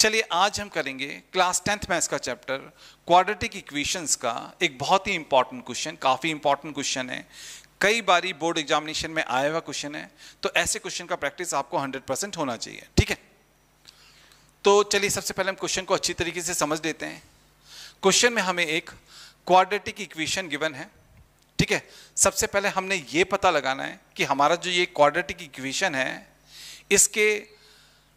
चलिए आज हम करेंगे क्लास टेंथ मैथ्स का चैप्टर क्वाड्रेटिक इक्वेशंस का एक बहुत ही इंपॉर्टेंट क्वेश्चन काफ़ी इंपॉर्टेंट क्वेश्चन है कई बारी बोर्ड एग्जामिनेशन में आया हुआ क्वेश्चन है तो ऐसे क्वेश्चन का प्रैक्टिस आपको 100 परसेंट होना चाहिए ठीक है तो चलिए सबसे पहले हम क्वेश्चन को अच्छी तरीके से समझ लेते हैं क्वेश्चन में हमें एक क्वाड्रेटिक इक्वेशन गिवन है ठीक है सबसे पहले हमने ये पता लगाना है कि हमारा जो ये क्वाड्रेटिक इक्वेशन है इसके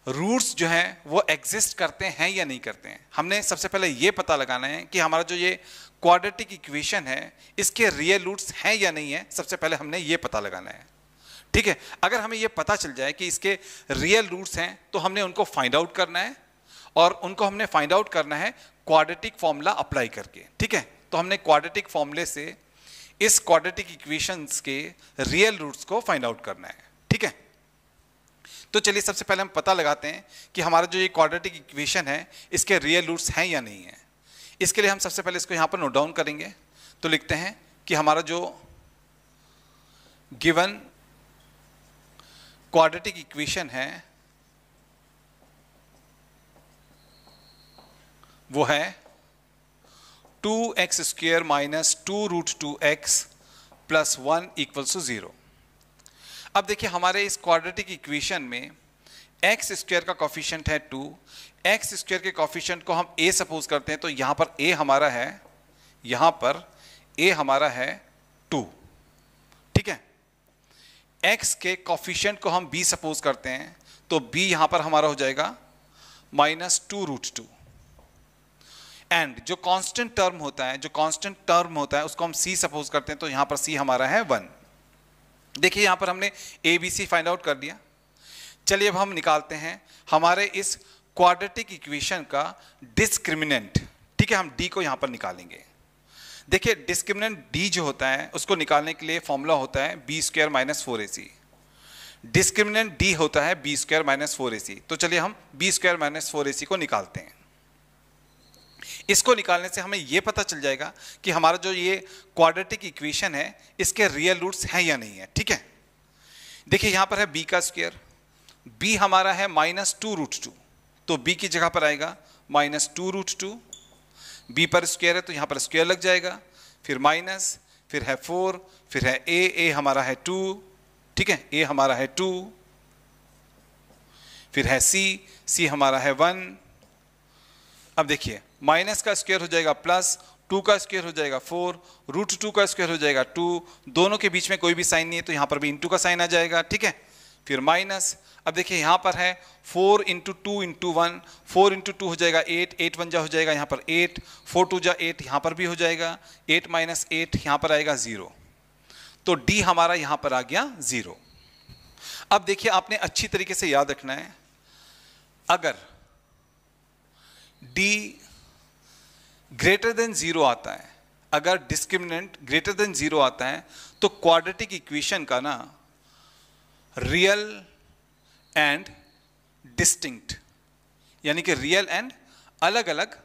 रूट्स जो हैं वो एग्जिस्ट करते हैं या नहीं करते हैं हमने सबसे पहले ये पता लगाना है कि हमारा जो ये क्वाड्रेटिक इक्वेशन है इसके रियल रूट्स हैं या नहीं है सबसे पहले हमने ये पता लगाना है ठीक है अगर हमें ये पता चल जाए कि इसके रियल रूट्स हैं तो हमने उनको फाइंड आउट करना है और उनको हमने फाइंड आउट करना है क्वाड्रेटिक फॉर्मूला अप्लाई करके ठीक है तो हमने क्वाड्रेटिक फॉर्मूले से इस क्वाड्रेटिक इक्वेशंस के रियल रूट्स को फाइंड आउट करना है ठीक है तो चलिए सबसे पहले हम पता लगाते हैं कि हमारा जो ये क्वाड्रेटिक इक्वेशन है इसके रियल रूट्स हैं या नहीं है इसके लिए हम सबसे पहले इसको यहाँ पर नोट डाउन करेंगे तो लिखते हैं कि हमारा जो गिवन क्वाड्रेटिक इक्वेशन है वो है two X square minus two root two X plus one equals to zero अब देखिए हमारे इस क्वाड्रेटिक इक्वेशन में एक्स स्क्वायर का कॉफिशेंट है टू एक्स स्क्वायर के कॉफिशेंट को हम ए सपोज करते हैं तो यहाँ पर ए हमारा है यहाँ पर ए हमारा है टू ठीक है एक्स के कॉफिशेंट को हम बी सपोज करते हैं तो बी यहाँ पर हमारा हो जाएगा minus two root two and जो कांस्टेंट टर्म होता है जो कांस्टेंट टर्म होता है उसको हम सी सपोज करते हैं तो यहाँ पर सी हमारा है वन देखिए यहाँ पर हमने A B C find out कर लिया चलिए अब हम निकालते हैं हमारे इस क्वाड्रेटिक इक्वेशन का डिस्क्रिमिनेंट ठीक है हम डी को यहाँ पर निकालेंगे देखिए डिस्क्रिमिनेंट डी जो होता है उसको निकालने के लिए फॉर्मूला होता है B square minus four A C discriminant D होता है B square minus four A C तो चलिए हम B square minus four A C को निकालते हैं इसको निकालने से हमें ये पता चल जाएगा कि हमारा जो ये क्वाड्रेटिक इक्वेशन है इसके रियल रूट्स हैं या नहीं है ठीक है देखिए यहाँ पर है बी का स्क्वेयर बी हमारा है माइनस टू रूट टू तो बी की जगह पर आएगा minus two root two B पर स्क्वेयर है तो यहाँ पर स्क्वेयर लग जाएगा फिर माइनस फिर है फोर फिर है ए ए हमारा है टू ठीक है ए हमारा है टू फिर है सी सी हमारा है वन अब देखिए माइनस का स्क्वायर हो जाएगा प्लस टू का स्क्वायर हो जाएगा फोर रूट टू का स्क्वायर हो जाएगा टू दोनों के बीच में कोई भी साइन नहीं है तो यहाँ पर भी इंटू का साइन आ जाएगा ठीक है फिर माइनस अब देखिए यहाँ पर है four into two into one four into two हो जाएगा एट एट वन जा हो जाएगा यहाँ पर एट फोर टू जा एट यहाँ पर भी हो जाएगा एट माइनस एट यहाँ पर आएगा ज़ीरो तो डी हमारा यहाँ पर आ गया ज़ीरो अब देखिए आपने अच्छी तरीके से याद रखना है अगर डी ग्रेटर देन ज़ीरो आता है अगर डिस्क्रिमिनेंट ग्रेटर देन ज़ीरो आता है तो क्वाड्रेटिक इक्वेशन का ना रियल एंड डिस्टिंक्ट यानी कि रियल एंड अलग अलग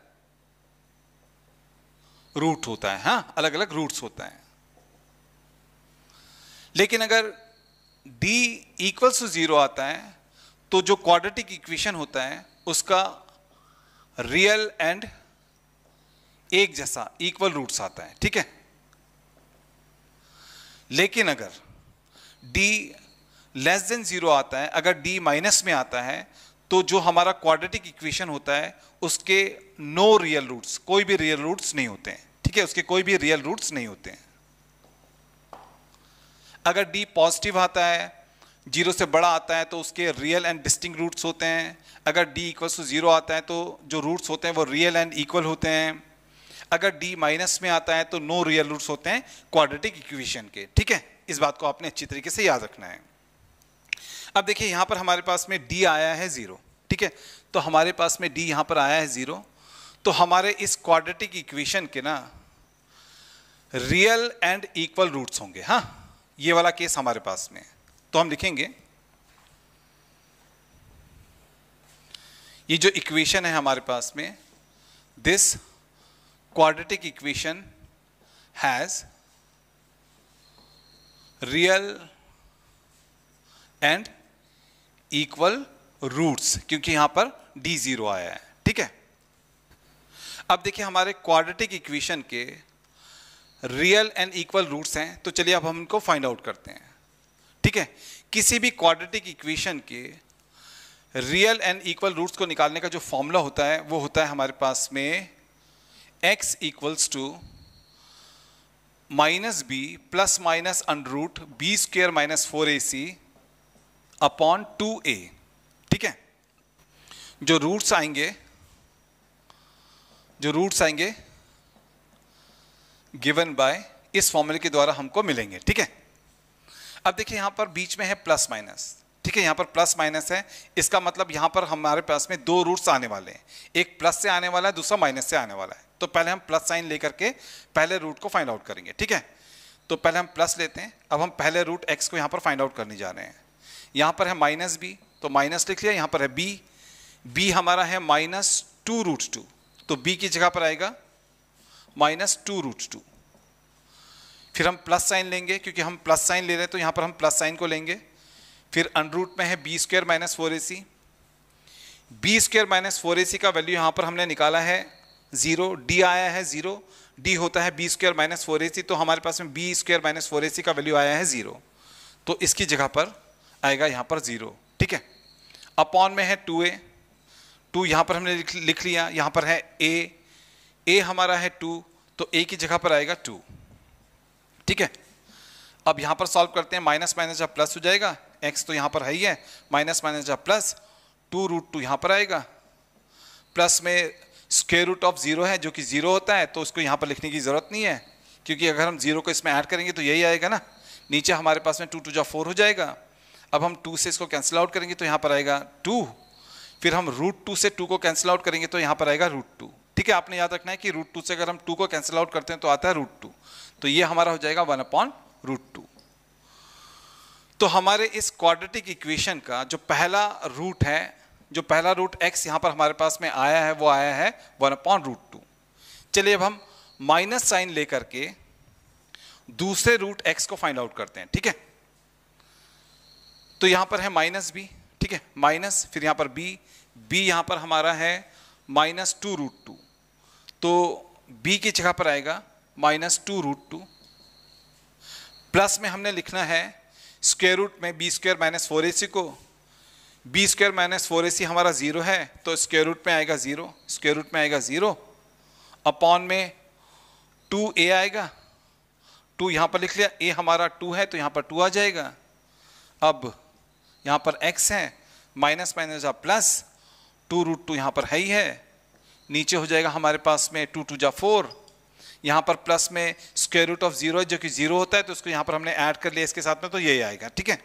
रूट होता है हाँ अलग अलग रूट्स होता है लेकिन अगर d इक्वल्स टू जीरो आता है तो जो क्वाड्रेटिक इक्वेशन होता है उसका रियल एंड एक जैसा इक्वल रूट्स आता है ठीक है लेकिन अगर डी लेस देन जीरो आता है अगर डी माइनस में आता है तो जो हमारा क्वाड्रेटिक इक्वेशन होता है उसके नो रियल रूट्स कोई भी रियल रूट्स नहीं होते हैं ठीक है उसके कोई भी रियल रूट्स नहीं होते हैं अगर डी पॉजिटिव आता है जीरो से बड़ा आता है तो उसके रियल एंड डिस्टिंग रूट्स होते हैं अगर डी इक्वल टू जीरो आता है तो जो रूट्स होते हैं वो रियल एंड इक्वल होते हैं अगर डी माइनस में आता है तो नो रियल रूट्स होते हैं क्वाड्रेटिक इक्वेशन के ठीक है इस बात को आपने अच्छी तरीके से याद रखना है अब देखिए यहां पर हमारे पास में डी आया है ज़ीरो ठीक है तो हमारे पास में डी यहां पर आया है ज़ीरो तो हमारे इस क्वाड्रेटिक इक्वेशन के ना रियल एंड इक्वल रूट्स होंगे हाँ ये वाला केस हमारे पास में तो हम लिखेंगे ये जो इक्वेशन है हमारे पास में this quadratic equation has real and equal roots क्योंकि यहां पर डी जीरो आया है ठीक है अब देखिए हमारे क्वाड्रेटिक इक्वेशन के रियल एंड इक्वल रूट्स हैं तो चलिए अब हम इनको फाइंड आउट करते हैं ठीक है किसी भी क्वाड्रेटिक इक्वेशन के रियल एंड इक्वल रूट्स को निकालने का जो फॉर्मूला होता है वो होता है हमारे पास में x equals to minus b plus minus under root b square minus 4ac upon two A ठीक है जो रूट्स आएंगे जो रूट्स आएंगे गिवन बाय इस फॉर्मूले के द्वारा हमको मिलेंगे ठीक है अब देखिए यहां पर बीच में है प्लस माइनस ठीक है यहां पर प्लस माइनस है इसका मतलब यहां पर हमारे पास में दो रूट्स आने वाले हैं एक प्लस से आने वाला है दूसरा माइनस से आने वाला है तो पहले हम प्लस साइन लेकर के पहले रूट को फाइंड आउट करेंगे ठीक है तो पहले हम प्लस लेते हैं अब हम पहले रूट एक्स को यहाँ पर फाइंड आउट करने जा रहे हैं यहाँ पर है माइनस बी तो माइनस लिख लिया यहाँ पर है बी बी हमारा है माइनस टू रूट टू तो बी की जगह पर आएगा माइनस टू रूट टू फिर हम प्लस साइन लेंगे क्योंकि हम प्लस साइन ले रहे हैं तो यहाँ पर हम प्लस साइन को लेंगे फिर अनरूट में है B square minus four A C B square minus four A C का वैल्यू यहाँ पर हमने निकाला है जीरो डी आया है जीरो डी होता है B square minus four A C तो हमारे पास में B square minus four A C का वैल्यू आया है जीरो तो इसकी जगह पर आएगा यहाँ पर जीरो ठीक है अपॉन में है टू ए टू यहाँ पर हमने लिख, लिख लिया यहाँ पर है ए ए हमारा है टू तो ए की जगह पर आएगा टू ठीक है अब यहाँ पर सॉल्व करते हैं माइनस माइनस या प्लस हो जाएगा एक्स तो यहाँ पर है ही है माइनस माइनस या प्लस टू रूट टू यहाँ पर आएगा प्लस में स्क्वेयर रूट ऑफ जीरो है जो कि जीरो होता है तो उसको यहाँ पर लिखने की जरूरत नहीं है क्योंकि अगर हम जीरो को इसमें ऐड करेंगे तो यही आएगा ना नीचे हमारे पास में टू टू जो फोर हो जाएगा अब हम टू से इसको कैंसिल आउट करेंगे तो यहाँ पर आएगा टू फिर हम रूट टू से टू को कैंसिल आउट करेंगे तो यहाँ पर आएगा रूट टू ठीक है आपने याद रखना है कि रूट टू से अगर हम टू को कैंसिल आउट करते हैं तो आता है रूट टू तो ये हमारा हो जाएगा वन अपॉन रूट टू तो हमारे इस क्वाड्रेटिक इक्वेशन का जो पहला रूट है जो पहला रूट एक्स यहाँ पर हमारे पास में आया है वो आया है वन अपॉन रूट टू चलिए अब हम माइनस साइन लेकर के दूसरे रूट एक्स को फाइंड आउट करते हैं ठीक है तो यहां पर है माइनस बी ठीक है माइनस फिर यहां पर बी बी यहां पर हमारा है माइनस टू रूट टू तो बी की जगह पर आएगा minus two root two plus में हमने लिखना है स्क्वेयर रूट में B square minus four A C को B square minus four A C हमारा ज़ीरो है तो स्क्र रूट में आएगा ज़ीरो स्क्र रूट में आएगा ज़ीरो अपॉन में टू ए आएगा टू यहाँ पर लिख लिया ए हमारा टू है तो यहाँ पर टू आ जाएगा अब यहाँ पर एक्स है माइनस माइनस या प्लस टू रूट टू यहाँ पर है ही है नीचे हो जाएगा हमारे पास में टू टू जा फोर यहाँ पर प्लस में स्क्वायर रूट ऑफ जीरो जो कि जीरो होता है तो उसको यहाँ पर हमने ऐड कर लिया इसके साथ में तो यही आएगा ठीक है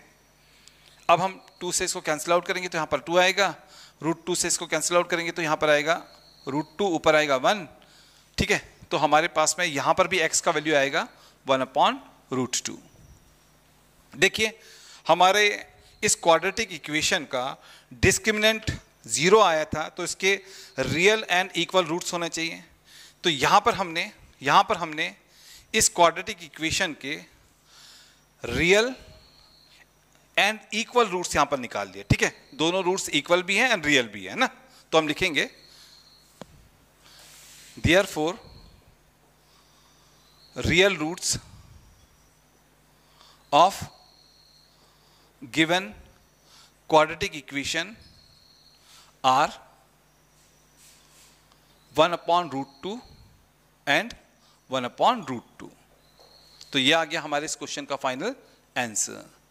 अब हम टू से इसको कैंसिल आउट करेंगे तो यहाँ पर टू आएगा रूट टू से इसको कैंसिल आउट करेंगे तो यहाँ पर आएगा रूट टू ऊपर आएगा वन ठीक है तो हमारे पास में यहाँ पर भी एक्स का वैल्यू आएगा वन अपॉन रूट टू देखिए हमारे इस क्वाड्रेटिक इक्वेशन का डिस्क्रिमिनेंट ज़ीरो आया था तो इसके रियल एंड इक्वल रूट्स होने चाहिए तो यहाँ पर हमने यहाँ पर हमने इस क्वाड्रेटिक इक्वेशन के रियल एंड इक्वल रूट्स यहां पर निकाल लिए ठीक है दोनों रूट्स इक्वल भी हैं एंड रियल भी है ना तो हम लिखेंगे therefore real roots of given quadratic equation are one upon root two and one upon root two तो ये आ गया हमारे इस क्वेश्चन का फाइनल आंसर